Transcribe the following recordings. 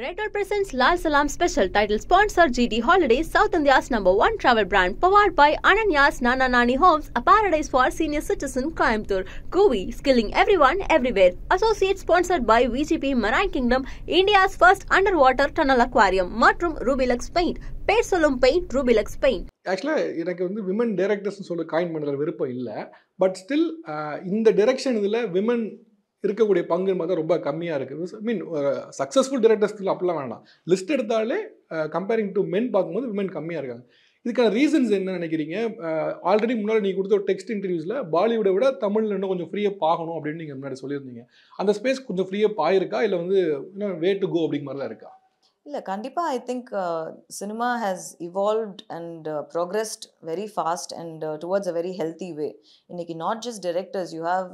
Red Dot presents Lal Salam special title sponsor GD Holidays, South India's number one travel brand, powered by Ananya's Nana Nani Homes, a paradise for senior citizen Coimbatore. Kuwi, skilling everyone everywhere. Associate sponsored by VGP Marine Kingdom, India's first underwater tunnel aquarium, மற்றும் Rubilux paint பேர் சொல்லும் paint Rubilux paint ஆக்சுவலாக எனக்கு வந்து women டைரக்டர்ஸ்னு சொல்லி coin பண்ணுற விருப்பம் இல்லை பட் ஸ்டில் இந்த டைரக்ஷன் இதில் விமன் இருக்கக்கூடிய பங்குன்னு பார்த்தா ரொம்ப கம்மியாக இருக்குது மீன் சக்ஸஸ்ஃபுல் டிரெக்டர்ஸ்க்கு அப்படிலாம் வேணாம் லிஸ்ட் எடுத்தாலே கம்பேரிங் டு மென் பார்க்கும்போது விமென் கம்மியாக இருக்காங்க இதுக்கான ரீசன்ஸ் என்ன நினைக்கிறீங்க ஆல்ரெடி முன்னாடி நீங்கள் கொடுத்த ஒரு டெக்ஸ்ட் இன்டர்வியூஸில் பாலிவுட விட தமிழில் இன்னும் கொஞ்சம் ஃப்ரீயாக பாகணும் அப்படின்னு நீங்கள் முன்னாடி சொல்லியிருந்தீங்க அந்த ஸ்பேஸ் கொஞ்சம் ஃப்ரீயாக பாயிருக்கா இல்லை வந்து இன்னும் வே டு கோ அப்படிங்க மாதிரி தான் இருக்கா இல்லை கண்டிப்பாக I think cinema has evolved and progressed very fast and towards a very healthy way இன்றைக்கி not just directors you have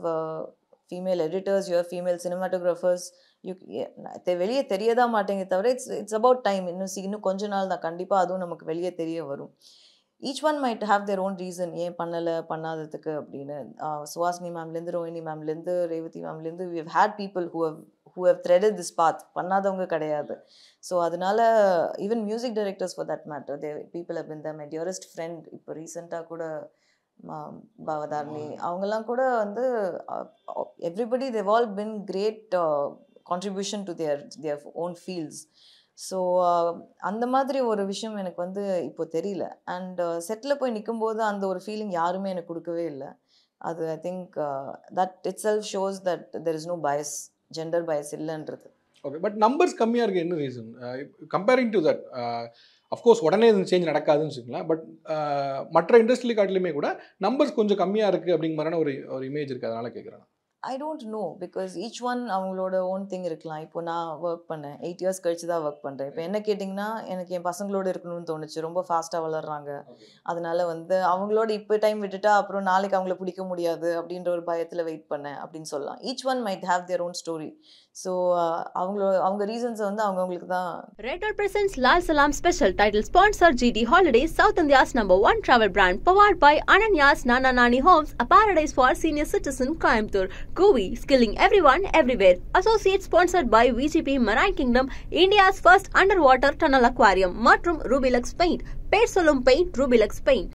female editors your female cinematographers you வெளியே தெரியதான் மாட்டேங்குது தவிர இட்ஸ் இட்ஸ் அபவுட் டைம் இன்னும் இன்னும் கொஞ்ச நாள் தான் கண்டிப்பாக அதுவும் நமக்கு வெளியே தெரிய வரும் each one might have their own reason ஏன் பண்ணலை பண்ணாததுக்கு அப்படின்னு சுவாசினி மேம்லேருந்து ரோஹினி மேம்லேருந்து ரேவதி மேம்லேருந்து we had people who have who have tread this path பண்ணாதவங்க கிடையாது ஸோ அதனால even music directors for that matter they people have been the my dearest friend இப்போ ரீசெண்டாக கூட பவதாரணி அவங்கெல்லாம் கூட வந்து everybody they've all been great contribution to their their own fields so அந்த மாதிரி ஒரு விஷயம் எனக்கு வந்து இப்போ தெரியல அண்ட் செட்டில் போய் நிற்கும்போது அந்த ஒரு ஃபீலிங் யாருமே எனக்கு கொடுக்கவே இல்லை அது I think that itself shows that there is no bias gender bias இல்லைன்றது ஓகே பட் நம்பர்ஸ் கம்மியாக இருக்குது என்ன reason comparing to that of course உடனே இந்த சேஞ்ச் நடக்காதுன்னு வச்சுக்கோங்களேன் பட் மற்ற இண்டஸ்ட்ரி காட்டிலுமே கூட நம்பர்ஸ் கொஞ்சம் கம்மியாக இருக்குது அப்படிங்கிற மாதிரியான ஒரு ஒரு இமேஜ் இருக்குது அதனால் கேட்குறேன் I don't know because each one அவங்களோட ஓன் திங் இருக்கலாம் இப்போ நான் ஒர்க் பண்ணேன் எயிட் இயர்ஸ் கழிச்சு தான் ஒர்க் பண்ணுறேன் இப்போ என்ன கேட்டிங்கன்னா எனக்கு என் பசங்களோடு இருக்கணும்னு தோணுச்சு ரொம்ப ஃபாஸ்ட்டாக வளர்றாங்க அதனால் வந்து அவங்களோட இப்போ டைம் விட்டுட்டா அப்புறம் நாளைக்கு அவங்கள பிடிக்க முடியாது அப்படின்ற ஒரு பயத்தில் வெயிட் பண்ணேன் அப்படின்னு சொல்லலாம் each one might have their own story so அவங்களோட அவங்க ரீசன்ஸை வந்து அவங்க அவங்களுக்கு தான் red R presents Lal Salaam special title sponsor GT holidays South India's number one travel brand powered by Ananya's Nana Nani homes a paradise for senior citizen Coimbatore Gooey, skilling everyone everywhere. Associate sponsored by VGP Marine Kingdom, India's first underwater tunnel aquarium Matrum Rubilux Paint, பேர் சொல்லும் Paint, Rubilux Paint.